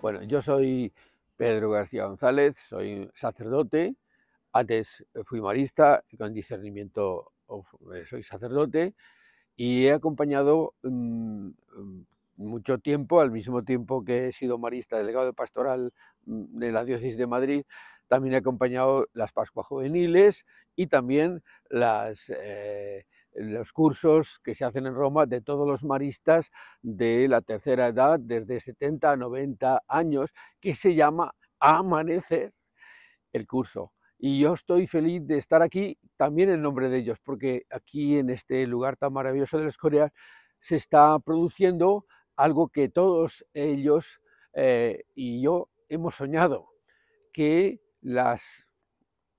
Bueno, yo soy Pedro García González, soy sacerdote, antes eh, fui marista, con discernimiento eh, soy sacerdote y he acompañado mm, mm, mucho tiempo, al mismo tiempo que he sido marista, delegado pastoral mm, de la diócesis de Madrid, también he acompañado las Pascuas Juveniles y también las... Eh, los cursos que se hacen en Roma de todos los maristas de la tercera edad, desde 70 a 90 años, que se llama Amanecer el curso. Y yo estoy feliz de estar aquí también en nombre de ellos, porque aquí en este lugar tan maravilloso de las Coreas, se está produciendo algo que todos ellos eh, y yo hemos soñado, que las,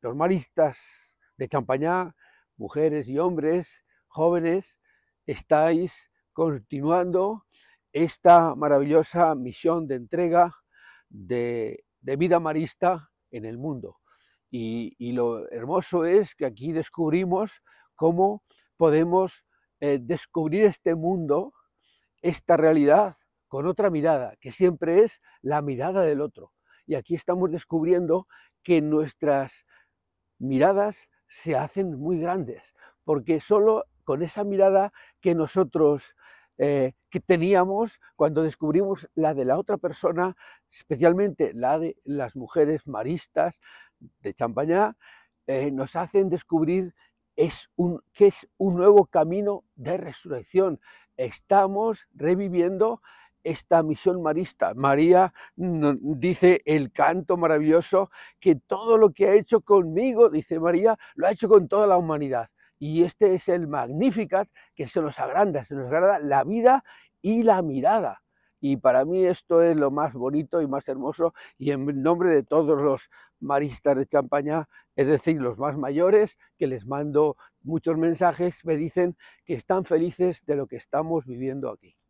los maristas de Champañá, mujeres y hombres, jóvenes, estáis continuando esta maravillosa misión de entrega de, vida marista en el mundo. Y, lo hermoso es que aquí descubrimos cómo podemos eh, descubrir este mundo, esta realidad, con otra mirada, que siempre es la mirada del otro. Y aquí estamos descubriendo que nuestras miradas se hacen muy grandes, porque solo con esa mirada que nosotros eh, que teníamos cuando descubrimos la de la otra persona, especialmente la de las mujeres maristas de Champañá, eh, nos hacen descubrir es un, que es un nuevo camino de resurrección. Estamos reviviendo esta misión marista. María dice el canto maravilloso que todo lo que ha hecho conmigo, dice María, lo ha hecho con toda la humanidad. Y este es el Magnificat que se nos agranda, se nos agrada la vida y la mirada. Y para mí esto es lo más bonito y más hermoso. Y en nombre de todos los maristas de Champaña, es decir, los más mayores, que les mando muchos mensajes, me dicen que están felices de lo que estamos viviendo aquí.